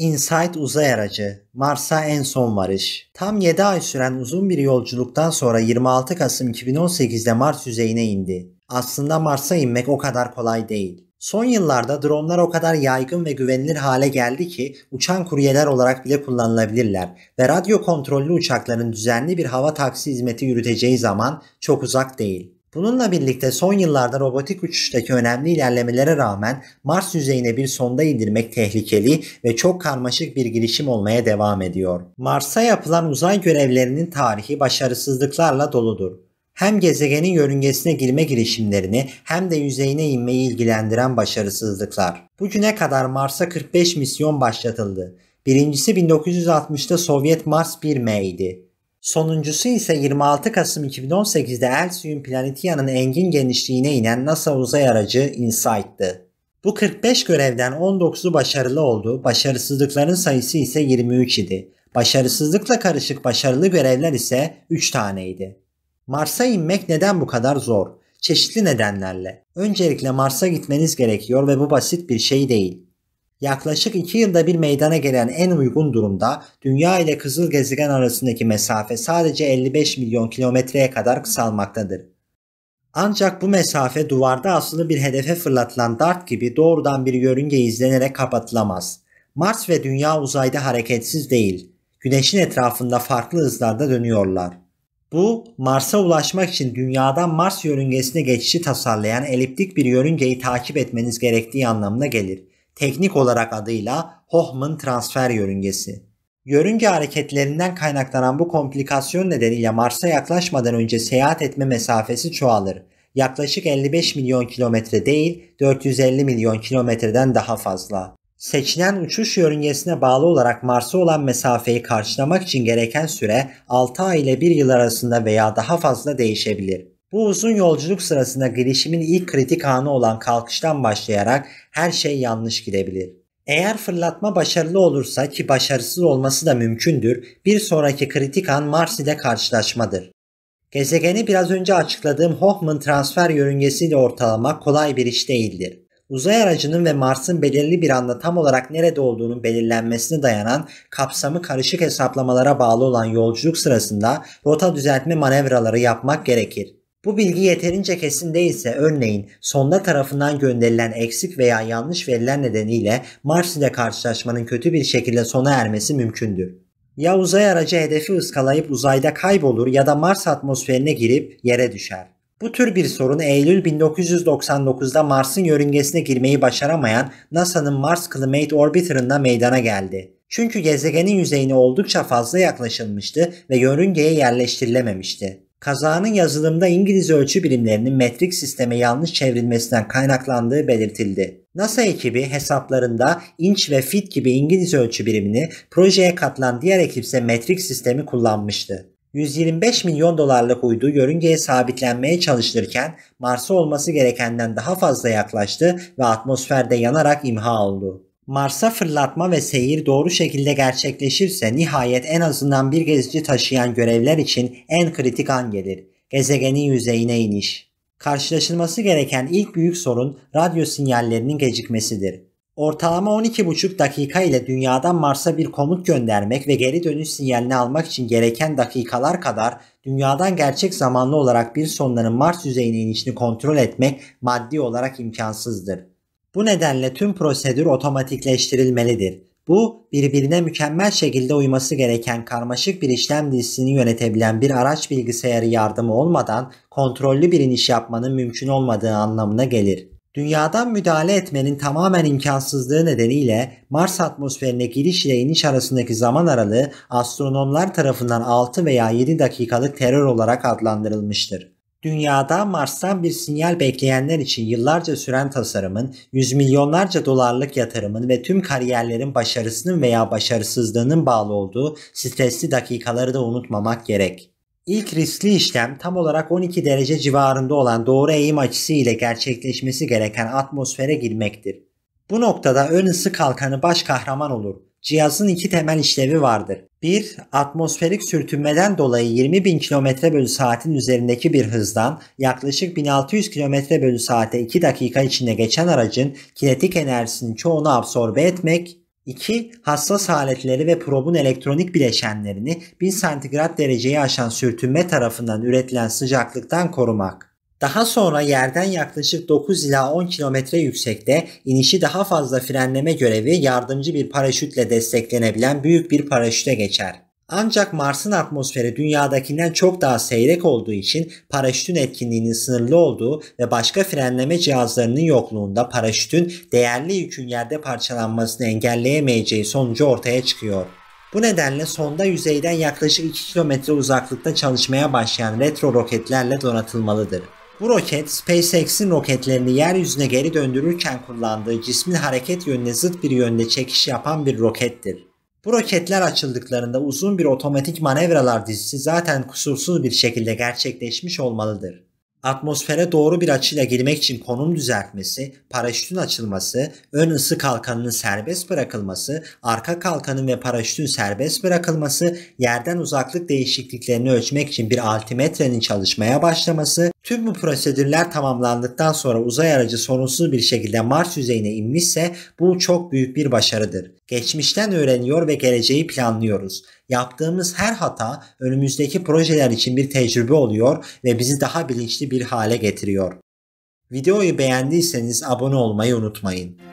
Insight uzay aracı, Mars'a en son varış. Tam 7 ay süren uzun bir yolculuktan sonra 26 Kasım 2018'de Mars yüzeyine indi. Aslında Mars'a inmek o kadar kolay değil. Son yıllarda dronlar o kadar yaygın ve güvenilir hale geldi ki uçan kuryeler olarak bile kullanılabilirler ve radyo kontrollü uçakların düzenli bir hava taksi hizmeti yürüteceği zaman çok uzak değil. Bununla birlikte son yıllarda robotik uçuştaki önemli ilerlemelere rağmen Mars yüzeyine bir sonda indirmek tehlikeli ve çok karmaşık bir girişim olmaya devam ediyor. Mars'a yapılan uzay görevlerinin tarihi başarısızlıklarla doludur. Hem gezegenin yörüngesine girme girişimlerini hem de yüzeyine inmeyi ilgilendiren başarısızlıklar. Bugüne kadar Mars'a 45 misyon başlatıldı. Birincisi 1960'ta Sovyet Mars 1M idi. Sonuncusu ise 26 Kasım 2018'de Elsiyun Planitia'nın engin genişliğine inen NASA uzay aracı InSight'tı. Bu 45 görevden 19'u başarılı oldu, başarısızlıkların sayısı ise 23 idi. Başarısızlıkla karışık başarılı görevler ise 3 taneydi. Mars'a inmek neden bu kadar zor? Çeşitli nedenlerle. Öncelikle Mars'a gitmeniz gerekiyor ve bu basit bir şey değil. Yaklaşık 2 yılda bir meydana gelen en uygun durumda Dünya ile Kızıl Gezegen arasındaki mesafe sadece 55 milyon kilometreye kadar kısalmaktadır. Ancak bu mesafe duvarda asılı bir hedefe fırlatılan dart gibi doğrudan bir yörünge izlenerek kapatılamaz. Mars ve Dünya uzayda hareketsiz değil. Güneşin etrafında farklı hızlarda dönüyorlar. Bu, Mars'a ulaşmak için dünyadan Mars yörüngesine geçişi tasarlayan eliptik bir yörüngeyi takip etmeniz gerektiği anlamına gelir teknik olarak adıyla Hohmann transfer yörüngesi. Yörünge hareketlerinden kaynaklanan bu komplikasyon nedeniyle Mars'a yaklaşmadan önce seyahat etme mesafesi çoğalır. Yaklaşık 55 milyon kilometre değil 450 milyon kilometreden daha fazla. Seçilen uçuş yörüngesine bağlı olarak Mars'a olan mesafeyi karşılamak için gereken süre 6 ay ile 1 yıl arasında veya daha fazla değişebilir. Bu uzun yolculuk sırasında girişimin ilk kritik anı olan kalkıştan başlayarak her şey yanlış gidebilir. Eğer fırlatma başarılı olursa ki başarısız olması da mümkündür, bir sonraki kritik an Mars ile karşılaşmadır. Gezegeni biraz önce açıkladığım Hoffman transfer yörüngesiyle ortalamak kolay bir iş değildir. Uzay aracının ve Mars'ın belirli bir anda tam olarak nerede olduğunun belirlenmesine dayanan kapsamı karışık hesaplamalara bağlı olan yolculuk sırasında rota düzeltme manevraları yapmak gerekir. Bu bilgi yeterince kesin değilse örneğin sonda tarafından gönderilen eksik veya yanlış veriler nedeniyle Mars ile karşılaşmanın kötü bir şekilde sona ermesi mümkündür. Ya uzay aracı hedefi ıskalayıp uzayda kaybolur ya da Mars atmosferine girip yere düşer. Bu tür bir sorun Eylül 1999'da Mars'ın yörüngesine girmeyi başaramayan NASA'nın Mars Climate Orbiter'ında meydana geldi. Çünkü gezegenin yüzeyine oldukça fazla yaklaşılmıştı ve yörüngeye yerleştirilememişti. Kazanın yazılımda İngiliz ölçü birimlerinin metrik sisteme yanlış çevrilmesinden kaynaklandığı belirtildi. NASA ekibi hesaplarında inç ve fit gibi İngiliz ölçü birimini projeye katılan diğer ekipse metrik sistemi kullanmıştı. 125 milyon dolarlık uydu yörüngeye sabitlenmeye çalışırken Mars'a olması gerekenden daha fazla yaklaştı ve atmosferde yanarak imha oldu. Mars'a fırlatma ve seyir doğru şekilde gerçekleşirse nihayet en azından bir gezici taşıyan görevler için en kritik an gelir. Gezegenin yüzeyine iniş. Karşılaşılması gereken ilk büyük sorun radyo sinyallerinin gecikmesidir. Ortalama 12,5 dakika ile dünyadan Mars'a bir komut göndermek ve geri dönüş sinyalini almak için gereken dakikalar kadar dünyadan gerçek zamanlı olarak bir sonların Mars yüzeyine inişini kontrol etmek maddi olarak imkansızdır. Bu nedenle tüm prosedür otomatikleştirilmelidir. Bu birbirine mükemmel şekilde uyması gereken karmaşık bir işlem dizisini yönetebilen bir araç bilgisayarı yardımı olmadan kontrollü bir iniş yapmanın mümkün olmadığı anlamına gelir. Dünyadan müdahale etmenin tamamen imkansızlığı nedeniyle Mars atmosferine giriş ile iniş arasındaki zaman aralığı astronomlar tarafından 6 veya 7 dakikalık terör olarak adlandırılmıştır. Dünyada Mars'tan bir sinyal bekleyenler için yıllarca süren tasarımın, yüz milyonlarca dolarlık yatırımın ve tüm kariyerlerin başarısının veya başarısızlığının bağlı olduğu stresli dakikaları da unutmamak gerek. İlk riskli işlem tam olarak 12 derece civarında olan doğru eğim açısı ile gerçekleşmesi gereken atmosfere girmektir. Bu noktada ön ısı kalkanı baş kahraman olur Cihazın iki temel işlevi vardır. 1. Atmosferik sürtünmeden dolayı 20 bin km bölü saatin üzerindeki bir hızdan yaklaşık 1600 km bölü saate 2 dakika içinde geçen aracın kinetik enerjisinin çoğunu absorbe etmek 2. Hassas aletleri ve probun elektronik bileşenlerini 1000 santigrat dereceyi aşan sürtünme tarafından üretilen sıcaklıktan korumak. Daha sonra yerden yaklaşık 9 ila 10 kilometre yüksekte inişi daha fazla frenleme görevi yardımcı bir paraşütle desteklenebilen büyük bir paraşüte geçer. Ancak Mars'ın atmosferi dünyadakinden çok daha seyrek olduğu için paraşütün etkinliğinin sınırlı olduğu ve başka frenleme cihazlarının yokluğunda paraşütün değerli yükün yerde parçalanmasını engelleyemeyeceği sonucu ortaya çıkıyor. Bu nedenle sonda yüzeyden yaklaşık 2 kilometre uzaklıkta çalışmaya başlayan retro roketlerle donatılmalıdır. Bu roket SpaceX'in roketlerini yeryüzüne geri döndürürken kullandığı cismin hareket yönüne zıt bir yönde çekiş yapan bir rokettir. Bu roketler açıldıklarında uzun bir otomatik manevralar dizisi zaten kusursuz bir şekilde gerçekleşmiş olmalıdır. Atmosfere doğru bir açıyla girmek için konum düzeltmesi, paraşütün açılması, ön ısı kalkanının serbest bırakılması, arka kalkanın ve paraşütün serbest bırakılması, yerden uzaklık değişikliklerini ölçmek için bir altimetrenin çalışmaya başlaması, Tüm bu prosedürler tamamlandıktan sonra uzay aracı sorunsuz bir şekilde Mars yüzeyine inmişse bu çok büyük bir başarıdır. Geçmişten öğreniyor ve geleceği planlıyoruz. Yaptığımız her hata önümüzdeki projeler için bir tecrübe oluyor ve bizi daha bilinçli bir hale getiriyor. Videoyu beğendiyseniz abone olmayı unutmayın.